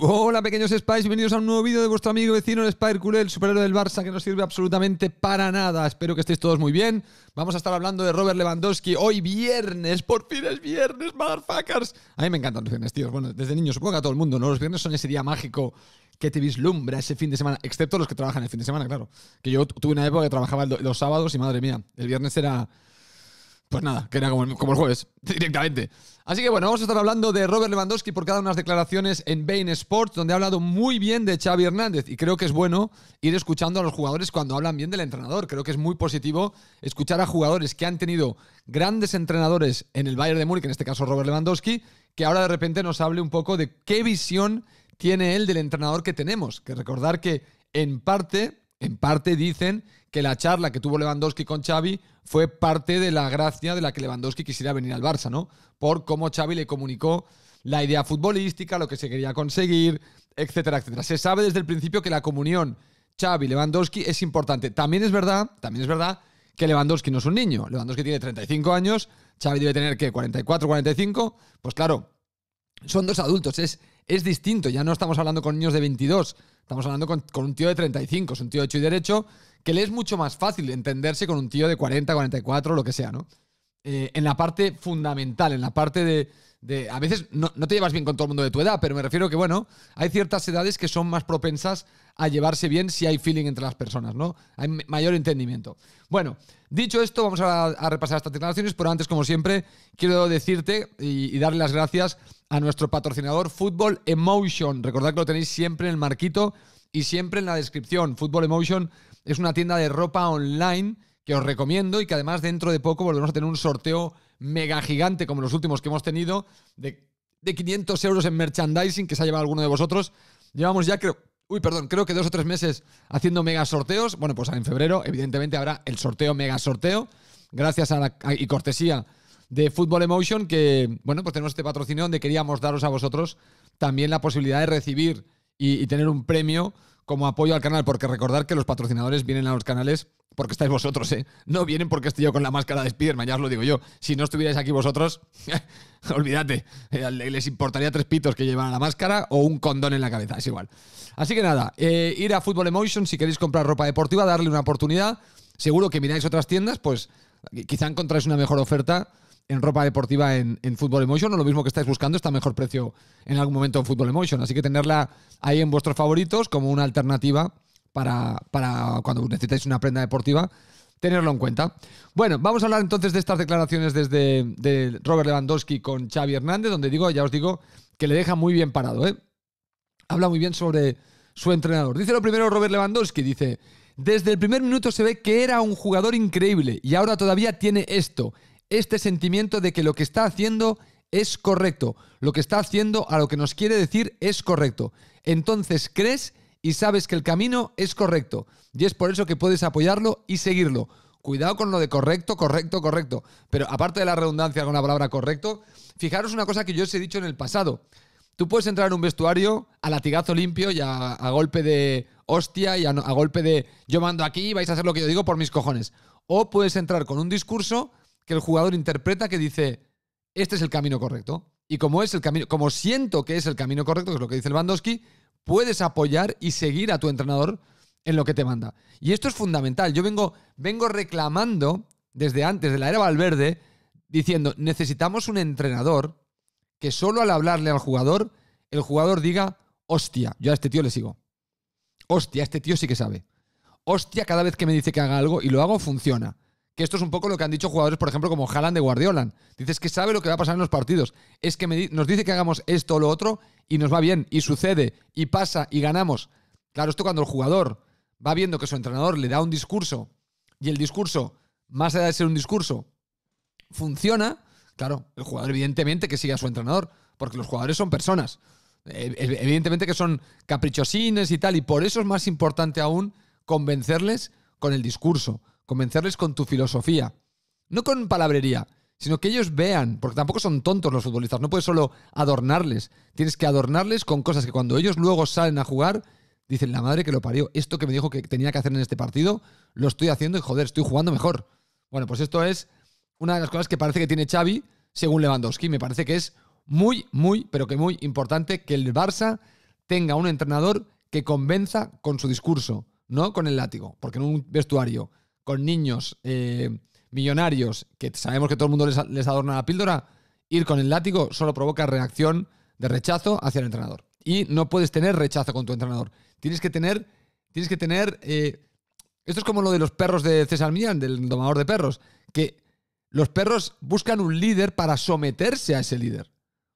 Hola pequeños Spice! bienvenidos a un nuevo vídeo de vuestro amigo vecino el Spire el superhéroe del Barça que no sirve absolutamente para nada. Espero que estéis todos muy bien. Vamos a estar hablando de Robert Lewandowski hoy viernes, por fin es viernes, motherfuckers. A mí me encantan los viernes, tíos. Bueno, desde niño supongo que a todo el mundo, ¿no? Los viernes son ese día mágico que te vislumbra ese fin de semana, excepto los que trabajan el fin de semana, claro. Que yo tuve una época que trabajaba los sábados y madre mía, el viernes era pues nada, que era como el, jueves, directamente. Así que bueno, vamos a estar hablando de Robert Lewandowski porque ha dado unas declaraciones en Bain Sports, donde ha hablado muy bien de Xavi Hernández. Y creo que es bueno ir escuchando a los jugadores cuando hablan bien del entrenador. Creo que es muy positivo escuchar a jugadores que han tenido grandes entrenadores en el Bayern de Múnich, en este caso Robert Lewandowski, que ahora de repente nos hable un poco de qué visión tiene él del entrenador que tenemos. Que recordar que en parte, en parte dicen que la charla que tuvo Lewandowski con Xavi fue parte de la gracia de la que Lewandowski quisiera venir al Barça, ¿no? Por cómo Xavi le comunicó la idea futbolística, lo que se quería conseguir, etcétera, etcétera. Se sabe desde el principio que la comunión Xavi-Lewandowski es importante. También es verdad, también es verdad que Lewandowski no es un niño. Lewandowski tiene 35 años, Xavi debe tener, ¿qué? 44, 45. Pues claro, son dos adultos, es, es distinto. Ya no estamos hablando con niños de 22, estamos hablando con, con un tío de 35, es un tío hecho y derecho que le es mucho más fácil entenderse con un tío de 40, 44, lo que sea, ¿no? Eh, en la parte fundamental, en la parte de... a veces no, te llevas bien con todo el mundo de tu edad, pero me refiero que, bueno, hay ciertas edades que son más propensas a llevarse bien si hay feeling entre las personas, ¿no? Hay mayor entendimiento. Bueno, dicho esto, vamos a, repasar estas declaraciones, pero antes, como siempre, quiero decirte y, darle las gracias a nuestro patrocinador Football Emotion. Recordad que lo tenéis siempre en el marquito y siempre en la descripción, Football Emotion es una tienda de ropa online que os recomiendo y que además dentro de poco volvemos a tener un sorteo mega gigante como los últimos que hemos tenido de, 500 euros en merchandising que se ha llevado alguno de vosotros. Llevamos ya, creo, uy, perdón, creo que dos o tres meses haciendo mega sorteos. Bueno, pues en febrero, evidentemente, habrá el sorteo mega sorteo, gracias a y cortesía de Football Emotion, que, bueno, pues tenemos este patrocinio donde queríamos daros a vosotros también la posibilidad de recibir y, tener un premio como apoyo al canal, porque recordar que los patrocinadores vienen a los canales porque estáis vosotros, ¿eh? No vienen porque estoy yo con la máscara de Spiderman, ya os lo digo yo. Si no estuvierais aquí vosotros, olvídate, eh, les importaría tres pitos que llevan la máscara o un condón en la cabeza, es igual. Así que nada, eh, ir a Football Emotion si queréis comprar ropa deportiva, darle una oportunidad. Seguro que miráis otras tiendas, pues quizá encontráis una mejor oferta en ropa deportiva en, Fútbol Football Emotion o lo mismo que estáis buscando está a mejor precio en algún momento en Fútbol Emotion. Así que tenerla ahí en vuestros favoritos como una alternativa para, cuando necesitáis una prenda deportiva, tenerlo en cuenta. Bueno, vamos a hablar entonces de estas declaraciones desde Robert Lewandowski con Xavi Hernández, donde digo, ya os digo, que le deja muy bien parado. ¿eh? Habla muy bien sobre su entrenador. Dice lo primero Robert Lewandowski, dice... Desde el primer minuto se ve que era un jugador increíble y ahora todavía tiene esto este sentimiento de que lo que está haciendo es correcto, lo que está haciendo a lo que nos quiere decir es correcto. Entonces crees y sabes que el camino es correcto. Y es por eso que puedes apoyarlo y seguirlo. Cuidado con lo de correcto, correcto, correcto. Pero aparte de la redundancia con la palabra correcto, fijaros una cosa que yo os he dicho en el pasado. Tú puedes entrar en un vestuario a latigazo limpio y a, golpe de hostia y a, a golpe de yo mando aquí y vais a hacer lo que yo digo por mis cojones. O puedes entrar con un discurso que el jugador interpreta que dice, este es el camino correcto. Y como es el camino, como siento que es el camino correcto, que es lo que dice Lewandowski, puedes apoyar y seguir a tu entrenador en lo que te manda. Y esto es fundamental. Yo vengo, vengo reclamando desde antes de la era Valverde, diciendo, necesitamos un entrenador que solo al hablarle al jugador, el jugador diga, hostia, yo a este tío le sigo. Hostia, este tío sí que sabe. Hostia, cada vez que me dice que haga algo y lo hago, funciona. Que esto es un poco lo que han dicho jugadores, por ejemplo, como Haaland de Guardiola. Dices que sabe lo que va a pasar en los partidos. Es que nos dice que hagamos esto o lo otro y nos va bien, y sucede, y pasa, y ganamos. Claro, esto cuando el jugador va viendo que su entrenador le da un discurso y el discurso, más allá de ser un discurso, funciona, claro, el jugador evidentemente que sigue a su entrenador, porque los jugadores son personas. E-, e-, evidentemente que son caprichosines y tal, y por eso es más importante aún convencerles con el discurso, convencerles con tu filosofía. No con palabrería, sino que ellos vean, porque tampoco son tontos los futbolistas, no puedes solo adornarles, tienes que adornarles con cosas que cuando ellos luego salen a jugar, dicen, la madre que lo parió, esto que me dijo que tenía que hacer en este partido, lo estoy haciendo y joder, estoy jugando mejor. Bueno, pues esto es una de las cosas que parece que tiene Xavi, según Lewandowski, me parece que es muy, muy, pero que muy importante que el Barça tenga un entrenador que convenza con su discurso, no con el látigo, porque en un vestuario con niños eh, millonarios que sabemos que todo el mundo les, adorna la píldora, ir con el látigo solo provoca reacción de rechazo hacia el entrenador. Y no puedes tener rechazo con tu entrenador. Tienes que tener. Tienes que tener. Eh, esto es como lo de los perros de César Millán, del domador de perros. Que los perros buscan un líder para someterse a ese líder.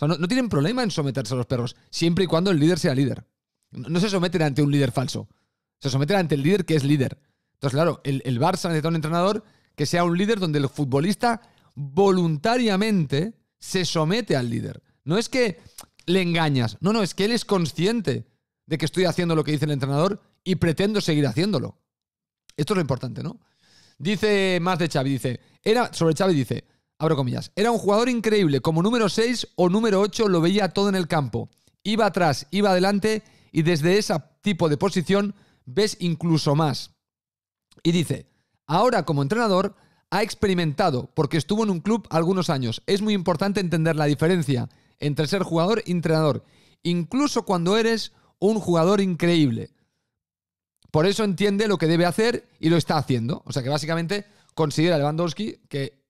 O sea, no, tienen problema en someterse a los perros, siempre y cuando el líder sea líder. no se someten ante un líder falso. Se someten ante el líder que es líder. Entonces, claro, el, el Barça necesita un entrenador que sea un líder donde el futbolista voluntariamente se somete al líder. No es que le engañas, no, no, es que él es consciente de que estoy haciendo lo que dice el entrenador y pretendo seguir haciéndolo. Esto es lo importante, ¿no? Dice más de Xavi, dice, era, sobre Xavi dice, abro comillas, era un jugador increíble, como número 6 o número 8 lo veía todo en el campo. Iba atrás, iba adelante y desde ese tipo de posición ves incluso más y dice, ahora como entrenador ha experimentado porque estuvo en un club algunos años. Es muy importante entender la diferencia entre ser jugador y entrenador, incluso cuando eres un jugador increíble. Por eso entiende lo que debe hacer y lo está haciendo. O sea que básicamente considera Lewandowski que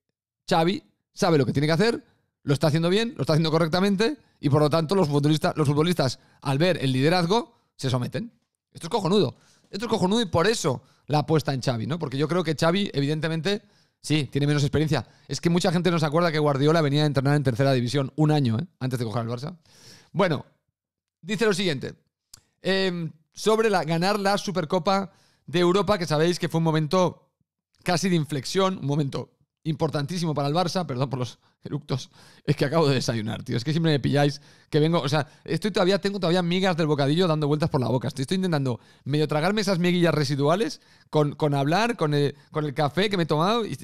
Xavi sabe lo que tiene que hacer, lo está haciendo bien, lo está haciendo correctamente y por lo tanto los futbolistas, los futbolistas al ver el liderazgo se someten. Esto es cojonudo. Esto es cojonudo y por eso la apuesta en Xavi, ¿no? Porque yo creo que Xavi, evidentemente, sí, tiene menos experiencia. Es que mucha gente no se acuerda que Guardiola venía a entrenar en tercera división un año, ¿eh? Antes de coger al Barça. Bueno, dice lo siguiente. Em, sobre la, ganar la Supercopa de Europa, que sabéis que fue un momento casi de inflexión, un momento importantísimo para el Barça, perdón por los eructos, es que acabo de desayunar, tío. Es que siempre me pilláis que vengo, o sea, estoy todavía, tengo todavía migas del bocadillo dando vueltas por la boca. Estoy, intentando medio tragarme esas miguillas residuales con, con hablar, con el, con el, café que me he tomado. Y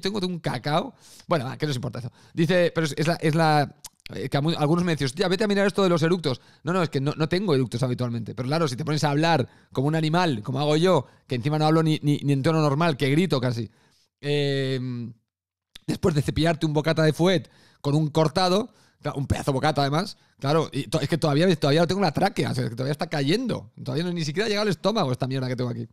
tengo, un cacao. Bueno, va, que no importa eso. Dice, pero es la, es la eh, que algunos me decían, vete a mirar esto de los eructos. No, no, es que no, tengo eructos habitualmente. Pero claro, si te pones a hablar como un animal, como hago yo, que encima no hablo ni, en tono normal, que grito casi, eh, después de cepillarte un bocata de fuet con un cortado, un pedazo bocata además, claro, y es que todavía, todavía no tengo la tráquea, es que todavía está cayendo, todavía no, ni siquiera ha llegado al estómago esta mierda que tengo aquí.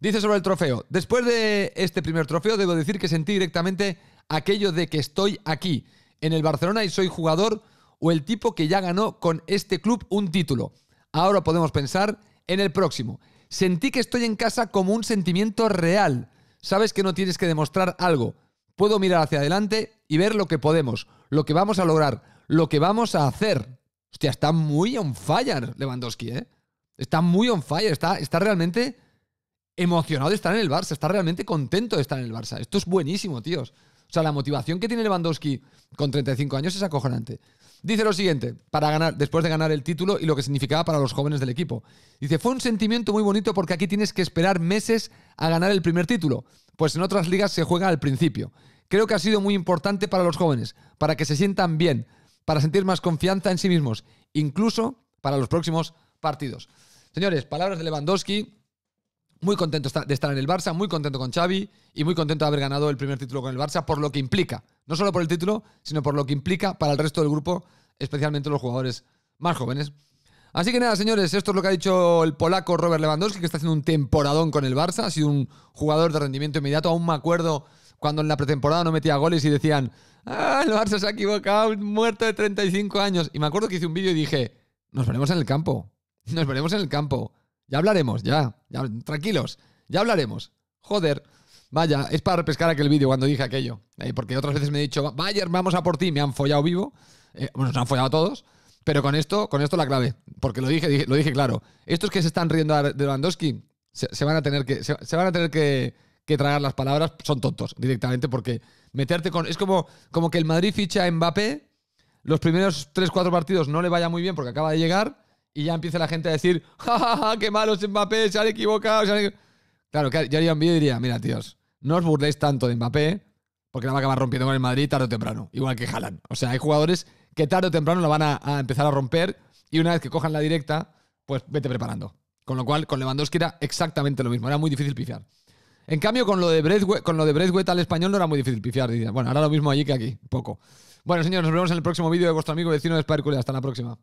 Dice sobre el trofeo, después de este primer trofeo debo decir que sentí directamente aquello de que estoy aquí, en el Barcelona y soy jugador o el tipo que ya ganó con este club un título. Ahora podemos pensar en el próximo. Sentí que estoy en casa como un sentimiento real. Sabes que no tienes que demostrar algo, puedo mirar hacia adelante y ver lo que podemos, lo que vamos a lograr, lo que vamos a hacer. Hostia, está muy on fire Lewandowski, ¿eh? Está muy on fire, está, está realmente emocionado de estar en el Barça, está realmente contento de estar en el Barça. Esto es buenísimo, tíos. O sea, la motivación que tiene Lewandowski con 35 años es acojonante. Dice lo siguiente, para ganar, después de ganar el título y lo que significaba para los jóvenes del equipo. Dice, fue un sentimiento muy bonito porque aquí tienes que esperar meses a ganar el primer título pues en otras ligas se juega al principio. Creo que ha sido muy importante para los jóvenes, para que se sientan bien, para sentir más confianza en sí mismos, incluso para los próximos partidos. Señores, palabras de Lewandowski. Muy contento de estar en el Barça, muy contento con Xavi y muy contento de haber ganado el primer título con el Barça por lo que implica. No solo por el título, sino por lo que implica para el resto del grupo, especialmente los jugadores más jóvenes. Así que nada, señores, esto es lo que ha dicho el polaco Robert Lewandowski, que está haciendo un temporadón con el Barça. Ha sido un jugador de rendimiento inmediato. Aún me acuerdo cuando en la pretemporada no metía goles y decían, ah, el Barça se ha equivocado, muerto de 35 años. Y me acuerdo que hice un vídeo y dije, nos veremos en el campo, nos veremos en el campo. Ya hablaremos, ya, tranquilos, ya hablaremos. Joder. Vaya, es para repescar aquel vídeo cuando dije aquello. Eh, porque otras veces me he dicho, Bayern, vamos a por ti, me han follado vivo. Eh, bueno, nos han follado todos. Pero con esto, con esto la clave, porque lo dije, lo dije claro. Estos que se están riendo de Lewandowski se, van a tener que se, van a tener que, tragar las palabras, son tontos directamente porque meterte con es como como que el Madrid ficha a Mbappé, los primeros 3 4 partidos no le vaya muy bien porque acaba de llegar y ya empieza la gente a decir, ja, ja, ja, qué malos es Mbappé, se han equivocado, Claro, ya yo haría un y diría, mira, tíos, no os burléis tanto de Mbappé porque la va a acabar rompiendo con el Madrid tarde o temprano, igual que Jalan. O sea, hay jugadores que tarde o temprano la van a, empezar a romper y una vez que cojan la directa, pues vete preparando. Con lo cual, con Lewandowski era exactamente lo mismo, era muy difícil pifiar. En cambio, con lo de Braithwaite, con lo de al español no era muy difícil pifiar. Bueno, ahora lo mismo allí que aquí, poco. Bueno, señores, nos vemos en el próximo vídeo de vuestro amigo vecino de Sparkle. Hasta la próxima.